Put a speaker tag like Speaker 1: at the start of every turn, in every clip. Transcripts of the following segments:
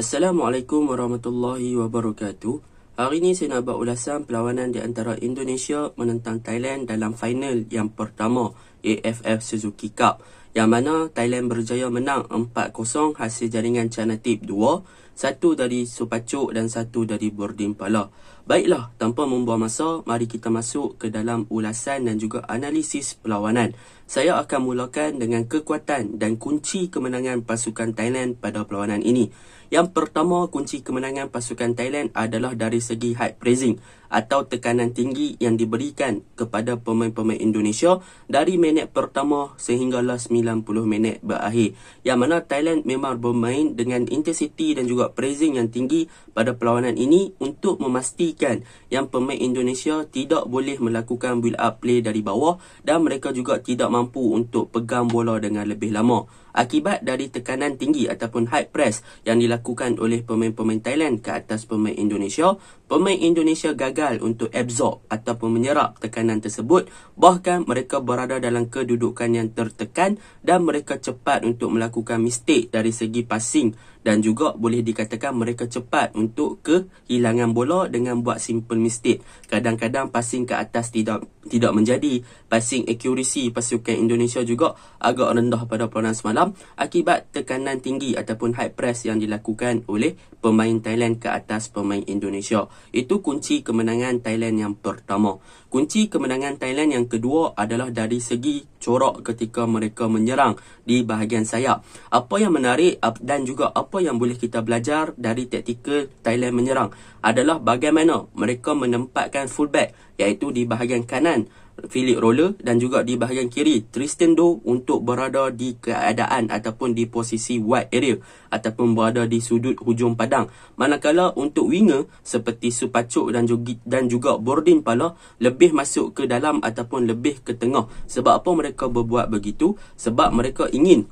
Speaker 1: Assalamualaikum warahmatullahi wabarakatuh. Hari ini saya nak buat ulasan perlawanan di antara Indonesia menentang Thailand dalam final yang pertama AFF Suzuki Cup yang mana Thailand berjaya menang 4-0 hasil jaringan Channel Tip 2, satu dari Supacuk dan satu dari Bordin Pala. Baiklah, tanpa membuang masa, mari kita masuk ke dalam ulasan dan juga analisis perlawanan saya akan mulakan dengan kekuatan dan kunci kemenangan pasukan Thailand pada perlawanan ini. Yang pertama kunci kemenangan pasukan Thailand adalah dari segi high pressing atau tekanan tinggi yang diberikan kepada pemain-pemain Indonesia dari minit pertama sehinggalah 90 minit berakhir. Yang mana Thailand memang bermain dengan intensiti dan juga pressing yang tinggi pada perlawanan ini untuk memastikan yang pemain Indonesia tidak boleh melakukan build up play dari bawah dan mereka juga tidak mampu untuk pegang bola dengan lebih lama akibat dari tekanan tinggi ataupun high press yang dilakukan oleh pemain-pemain Thailand ke atas pemain Indonesia, pemain Indonesia gagal untuk absorb ataupun menyerap tekanan tersebut. Bahkan mereka berada dalam kedudukan yang tertekan dan mereka cepat untuk melakukan mistake dari segi passing dan juga boleh dikatakan mereka cepat untuk kehilangan bola dengan buat simple mistake. Kadang-kadang passing ke atas tidak tidak menjadi. Passing accuracy pasukan Indonesia juga agak rendah pada peranan semalam semalam akibat tekanan tinggi ataupun high press yang dilakukan oleh pemain Thailand ke atas pemain Indonesia. Itu kunci kemenangan Thailand yang pertama. Kunci kemenangan Thailand yang kedua adalah dari segi corak ketika mereka menyerang di bahagian sayap. Apa yang menarik dan juga apa yang boleh kita belajar dari taktikal Thailand menyerang adalah bagaimana mereka menempatkan fullback iaitu di bahagian kanan Philip Roller dan juga di bahagian kiri Tristan Doe untuk berada di keadaan ataupun di posisi wide area ataupun berada di sudut hujung padang. Manakala untuk winger seperti Supacuk dan juga, dan juga Bordin Pala lebih masuk ke dalam ataupun lebih ke tengah. Sebab apa mereka berbuat begitu? Sebab mereka ingin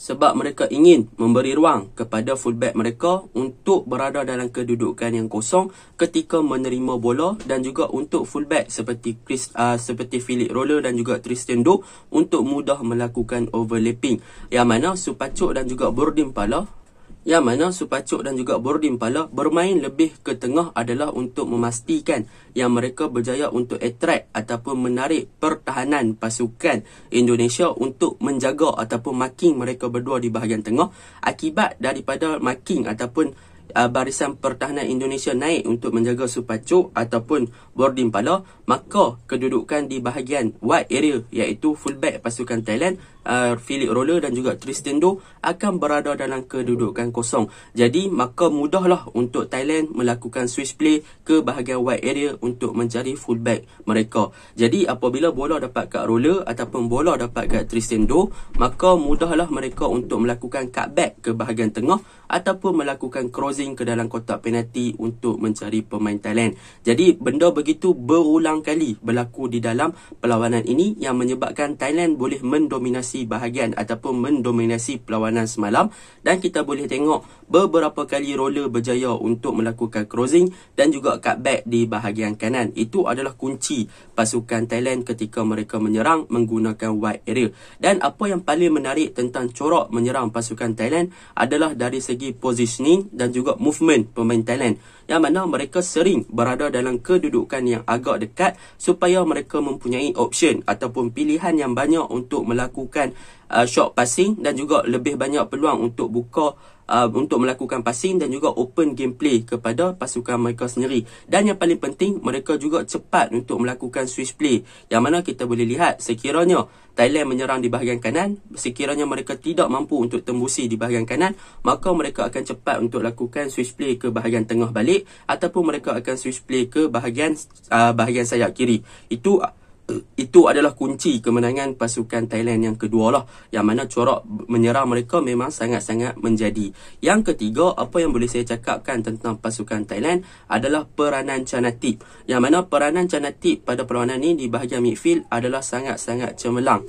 Speaker 1: sebab mereka ingin memberi ruang kepada fullback mereka untuk berada dalam kedudukan yang kosong ketika menerima bola dan juga untuk fullback seperti Chris uh, seperti Philip Roller dan juga Tristan Doe untuk mudah melakukan overlapping yang mana Supacuk dan juga Burdin Palah yang mana Supacuk dan juga Bordin Pala bermain lebih ke tengah adalah untuk memastikan yang mereka berjaya untuk attract ataupun menarik pertahanan pasukan Indonesia untuk menjaga ataupun marking mereka berdua di bahagian tengah akibat daripada marking ataupun uh, barisan pertahanan Indonesia naik untuk menjaga supacuk ataupun boarding pala, maka kedudukan di bahagian wide area iaitu fullback pasukan Thailand, uh, Philip Roller dan juga Tristan Do akan berada dalam kedudukan kosong. Jadi, maka mudahlah untuk Thailand melakukan switch play ke bahagian wide area untuk mencari fullback mereka. Jadi, apabila bola dapat kat Roller ataupun bola dapat kat Tristan Do, maka mudahlah mereka untuk melakukan cutback ke bahagian tengah ataupun melakukan crossing closing ke dalam kotak penalti untuk mencari pemain Thailand. Jadi benda begitu berulang kali berlaku di dalam perlawanan ini yang menyebabkan Thailand boleh mendominasi bahagian ataupun mendominasi perlawanan semalam dan kita boleh tengok beberapa kali roller berjaya untuk melakukan crossing dan juga cutback di bahagian kanan. Itu adalah kunci pasukan Thailand ketika mereka menyerang menggunakan wide area. Dan apa yang paling menarik tentang corak menyerang pasukan Thailand adalah dari segi positioning dan juga juga movement pemain Thailand yang mana mereka sering berada dalam kedudukan yang agak dekat supaya mereka mempunyai option ataupun pilihan yang banyak untuk melakukan uh, short passing dan juga lebih banyak peluang untuk buka Uh, untuk melakukan passing dan juga open gameplay kepada pasukan mereka sendiri. Dan yang paling penting, mereka juga cepat untuk melakukan switch play. Yang mana kita boleh lihat sekiranya Thailand menyerang di bahagian kanan, sekiranya mereka tidak mampu untuk tembusi di bahagian kanan, maka mereka akan cepat untuk lakukan switch play ke bahagian tengah balik ataupun mereka akan switch play ke bahagian uh, bahagian sayap kiri. Itu itu adalah kunci kemenangan pasukan Thailand yang kedua lah yang mana corak menyerang mereka memang sangat-sangat menjadi. Yang ketiga apa yang boleh saya cakapkan tentang pasukan Thailand adalah peranan Chanatip yang mana peranan Chanatip pada perlawanan ini di bahagian midfield adalah sangat-sangat cemerlang.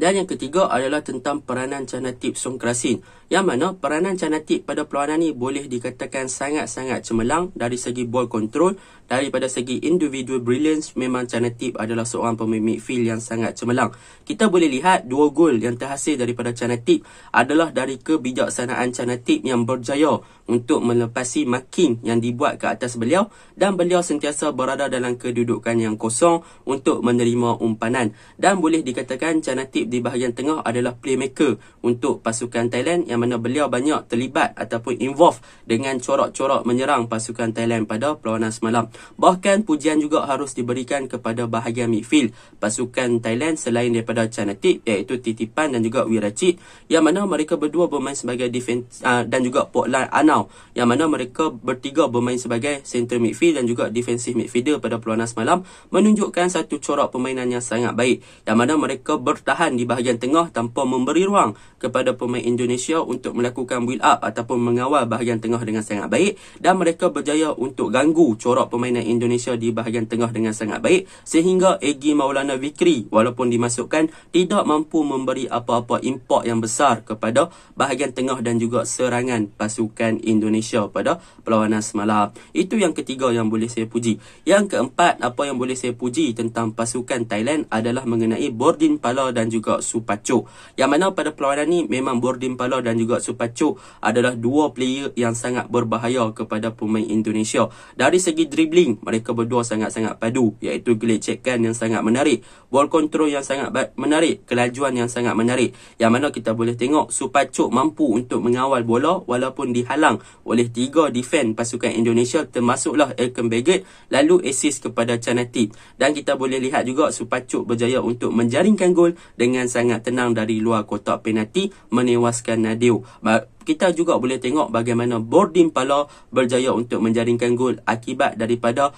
Speaker 1: Dan yang ketiga adalah tentang peranan Chanatip Songkrasin yang mana peranan Canatik pada perlawanan ini boleh dikatakan sangat-sangat cemerlang dari segi ball control daripada segi individual brilliance memang Canatik adalah seorang pemain midfield yang sangat cemerlang kita boleh lihat dua gol yang terhasil daripada Canatik adalah dari kebijaksanaan Canatik yang berjaya untuk melepasi marking yang dibuat ke atas beliau dan beliau sentiasa berada dalam kedudukan yang kosong untuk menerima umpanan dan boleh dikatakan Canatik di bahagian tengah adalah playmaker untuk pasukan Thailand yang yang mana beliau banyak terlibat ataupun involved dengan corak-corak menyerang pasukan Thailand pada perlawanan semalam. Bahkan pujian juga harus diberikan kepada bahagian midfield pasukan Thailand selain daripada Chanatip iaitu Titipan dan juga Wirachit yang mana mereka berdua bermain sebagai defense uh, ah, dan juga Portland Anau yang mana mereka bertiga bermain sebagai center midfield dan juga defensive midfielder pada perlawanan semalam menunjukkan satu corak permainan yang sangat baik yang mana mereka bertahan di bahagian tengah tanpa memberi ruang kepada pemain Indonesia untuk melakukan build up ataupun mengawal bahagian tengah dengan sangat baik dan mereka berjaya untuk ganggu corak permainan Indonesia di bahagian tengah dengan sangat baik sehingga Egi Maulana Vikri walaupun dimasukkan tidak mampu memberi apa-apa impak yang besar kepada bahagian tengah dan juga serangan pasukan Indonesia pada perlawanan semalam. Itu yang ketiga yang boleh saya puji. Yang keempat apa yang boleh saya puji tentang pasukan Thailand adalah mengenai Bordin Pala dan juga Supacho. Yang mana pada perlawanan ni memang Bordin Pala dan juga Supacuk adalah dua player yang sangat berbahaya kepada pemain Indonesia. Dari segi dribbling, mereka berdua sangat-sangat padu iaitu gelecekan yang sangat menarik, ball control yang sangat menarik, kelajuan yang sangat menarik. Yang mana kita boleh tengok Supacuk mampu untuk mengawal bola walaupun dihalang oleh tiga defend pasukan Indonesia termasuklah Elkem Beget lalu assist kepada Chanati. Dan kita boleh lihat juga Supacuk berjaya untuk menjaringkan gol dengan sangat tenang dari luar kotak penalti menewaskan Nadeo review. Kita juga boleh tengok bagaimana Bordin Pala berjaya untuk menjaringkan gol akibat daripada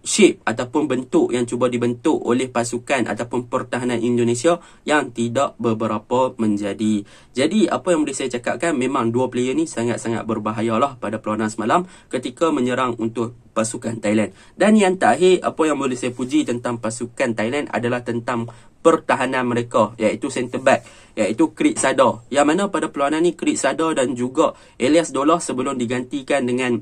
Speaker 1: shape ataupun bentuk yang cuba dibentuk oleh pasukan ataupun pertahanan Indonesia yang tidak beberapa menjadi. Jadi apa yang boleh saya cakapkan memang dua player ni sangat-sangat berbahayalah pada peluang semalam ketika menyerang untuk pasukan Thailand. Dan yang terakhir apa yang boleh saya puji tentang pasukan Thailand adalah tentang pertahanan mereka iaitu center back iaitu Krik Sador yang mana pada peluangan ni Krik Sador dan juga Elias Dolah sebelum digantikan dengan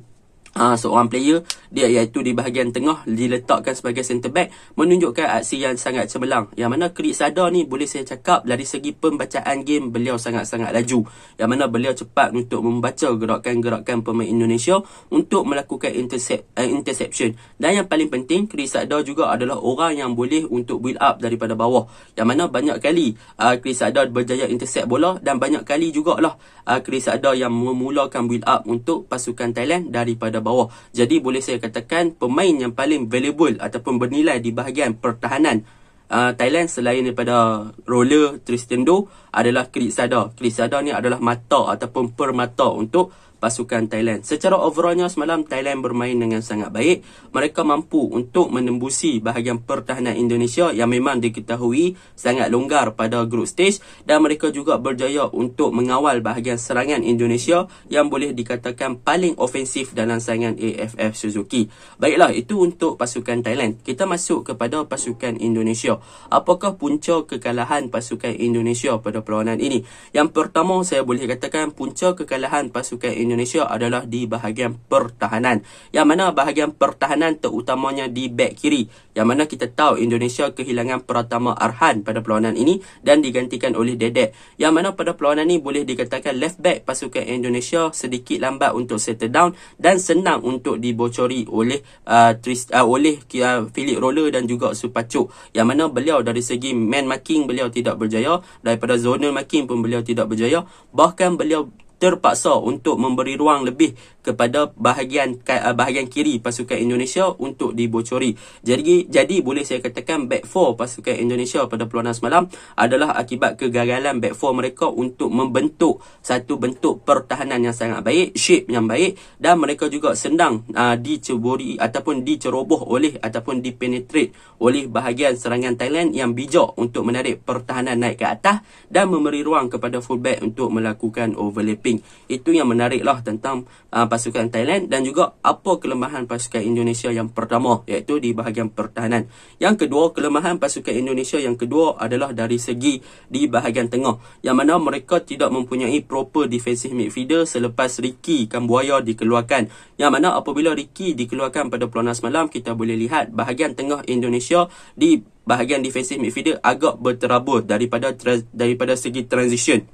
Speaker 1: ha, seorang player dia iaitu di bahagian tengah diletakkan sebagai center back menunjukkan aksi yang sangat cemerlang yang mana Krik Sada ni boleh saya cakap dari segi pembacaan game beliau sangat-sangat laju yang mana beliau cepat untuk membaca gerakan-gerakan pemain Indonesia untuk melakukan intercept, uh, eh, interception dan yang paling penting Krik Sada juga adalah orang yang boleh untuk build up daripada bawah yang mana banyak kali uh, ha, Krik Sada berjaya intercept bola dan banyak kali jugalah uh, ha, Krik Sada yang memulakan build up untuk pasukan Thailand daripada bawah. Jadi boleh saya katakan pemain yang paling valuable ataupun bernilai di bahagian pertahanan uh, Thailand selain daripada roller Tristan Do adalah Krisada. Krisada ni adalah mata ataupun permata untuk pasukan Thailand. Secara overallnya semalam Thailand bermain dengan sangat baik. Mereka mampu untuk menembusi bahagian pertahanan Indonesia yang memang diketahui sangat longgar pada group stage dan mereka juga berjaya untuk mengawal bahagian serangan Indonesia yang boleh dikatakan paling ofensif dalam saingan AFF Suzuki. Baiklah, itu untuk pasukan Thailand. Kita masuk kepada pasukan Indonesia. Apakah punca kekalahan pasukan Indonesia pada perlawanan ini? Yang pertama saya boleh katakan punca kekalahan pasukan Indonesia Indonesia adalah di bahagian pertahanan. Yang mana bahagian pertahanan terutamanya di back kiri. Yang mana kita tahu Indonesia kehilangan Pratama Arhan pada perlawanan ini dan digantikan oleh Dedek. Yang mana pada perlawanan ini boleh dikatakan left back pasukan Indonesia sedikit lambat untuk settle down dan senang untuk dibocori oleh uh, Trist, uh, oleh uh, Philip Roller dan juga Supacuk. Yang mana beliau dari segi man marking beliau tidak berjaya. Daripada zonal marking pun beliau tidak berjaya. Bahkan beliau terpaksa untuk memberi ruang lebih kepada bahagian ah, bahagian kiri pasukan Indonesia untuk dibocori. Jadi jadi boleh saya katakan back four pasukan Indonesia pada peluang semalam adalah akibat kegagalan back four mereka untuk membentuk satu bentuk pertahanan yang sangat baik, shape yang baik dan mereka juga sedang uh, diceburi ataupun diceroboh oleh ataupun dipenetrate oleh bahagian serangan Thailand yang bijak untuk menarik pertahanan naik ke atas dan memberi ruang kepada fullback untuk melakukan overlapping. Itu yang menariklah tentang uh, pasukan Thailand dan juga apa kelemahan pasukan Indonesia yang pertama iaitu di bahagian pertahanan. Yang kedua, kelemahan pasukan Indonesia yang kedua adalah dari segi di bahagian tengah yang mana mereka tidak mempunyai proper defensive midfielder selepas Ricky Kambuaya dikeluarkan. Yang mana apabila Ricky dikeluarkan pada peluang semalam kita boleh lihat bahagian tengah Indonesia di bahagian defensive midfielder agak berterabur daripada daripada segi transition.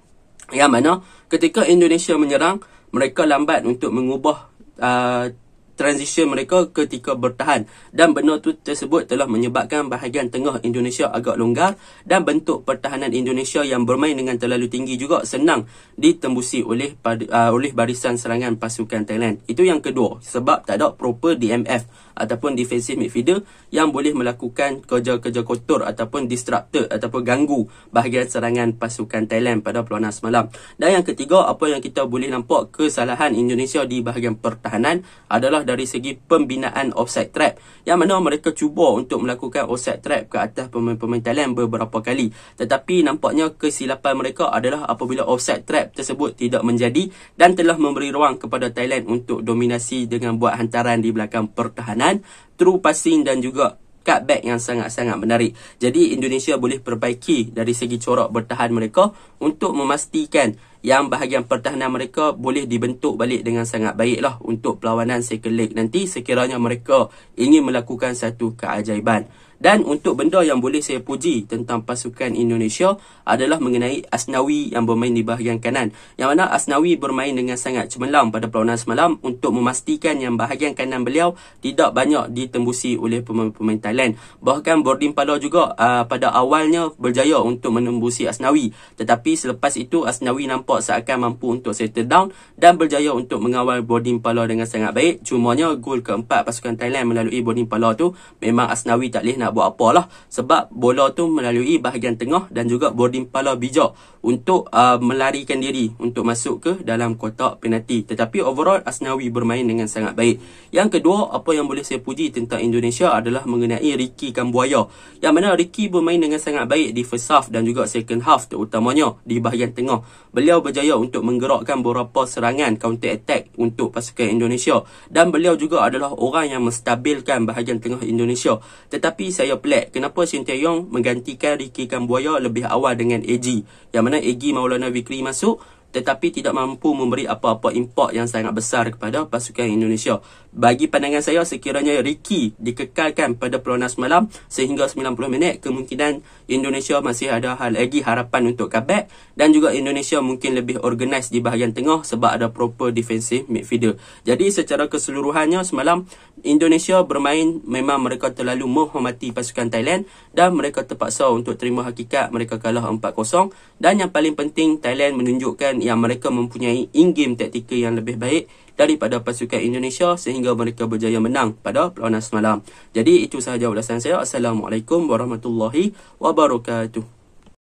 Speaker 1: Yang mana ketika Indonesia menyerang mereka lambat untuk mengubah uh, transition mereka ketika bertahan dan benda tu tersebut telah menyebabkan bahagian tengah Indonesia agak longgar dan bentuk pertahanan Indonesia yang bermain dengan terlalu tinggi juga senang ditembusi oleh uh, oleh barisan serangan pasukan Thailand. Itu yang kedua sebab tak ada proper DMF ataupun defensive midfielder yang boleh melakukan kerja-kerja kotor ataupun disruptor ataupun ganggu bahagian serangan pasukan Thailand pada peluang semalam. Dan yang ketiga apa yang kita boleh nampak kesalahan Indonesia di bahagian pertahanan adalah dari segi pembinaan offside trap yang mana mereka cuba untuk melakukan offside trap ke atas pemain-pemain Thailand beberapa kali tetapi nampaknya kesilapan mereka adalah apabila offside trap tersebut tidak menjadi dan telah memberi ruang kepada Thailand untuk dominasi dengan buat hantaran di belakang pertahanan through passing dan juga cutback yang sangat-sangat menarik. Jadi Indonesia boleh perbaiki dari segi corak bertahan mereka untuk memastikan yang bahagian pertahanan mereka boleh dibentuk balik dengan sangat baiklah untuk perlawanan second leg nanti sekiranya mereka ingin melakukan satu keajaiban. Dan untuk benda yang boleh saya puji tentang pasukan Indonesia adalah mengenai Asnawi yang bermain di bahagian kanan. Yang mana Asnawi bermain dengan sangat cemerlang pada perlawanan semalam untuk memastikan yang bahagian kanan beliau tidak banyak ditembusi oleh pemain-pemain Thailand. Bahkan Bordin Pala juga uh, pada awalnya berjaya untuk menembusi Asnawi. Tetapi selepas itu Asnawi nampak seakan mampu untuk settle down dan berjaya untuk mengawal Bordin Pala dengan sangat baik. Cumanya gol keempat pasukan Thailand melalui Bordin Pala tu memang Asnawi tak boleh nak buat apa lah sebab bola tu melalui bahagian tengah dan juga boarding pala bijak untuk uh, melarikan diri untuk masuk ke dalam kotak penalti tetapi overall Asnawi bermain dengan sangat baik yang kedua apa yang boleh saya puji tentang Indonesia adalah mengenai Ricky Kambuaya yang mana Ricky bermain dengan sangat baik di first half dan juga second half terutamanya di bahagian tengah beliau berjaya untuk menggerakkan beberapa serangan counter attack untuk pasukan Indonesia dan beliau juga adalah orang yang menstabilkan bahagian tengah Indonesia tetapi saya pelik kenapa Shin Tae-yong menggantikan Ricky Kambuaya lebih awal dengan AG. Yang mana AG Maulana Vikri masuk, tetapi tidak mampu memberi apa-apa impak yang sangat besar kepada pasukan Indonesia. Bagi pandangan saya, sekiranya Ricky dikekalkan pada pelonas semalam sehingga 90 minit, kemungkinan Indonesia masih ada hal lagi harapan untuk comeback dan juga Indonesia mungkin lebih organis di bahagian tengah sebab ada proper defensive midfielder. Jadi secara keseluruhannya semalam, Indonesia bermain memang mereka terlalu menghormati pasukan Thailand dan mereka terpaksa untuk terima hakikat mereka kalah 4-0 dan yang paling penting Thailand menunjukkan yang mereka mempunyai in-game taktika yang lebih baik daripada pasukan Indonesia sehingga mereka berjaya menang pada perlawanan semalam. Jadi itu sahaja ulasan saya. Assalamualaikum warahmatullahi wabarakatuh.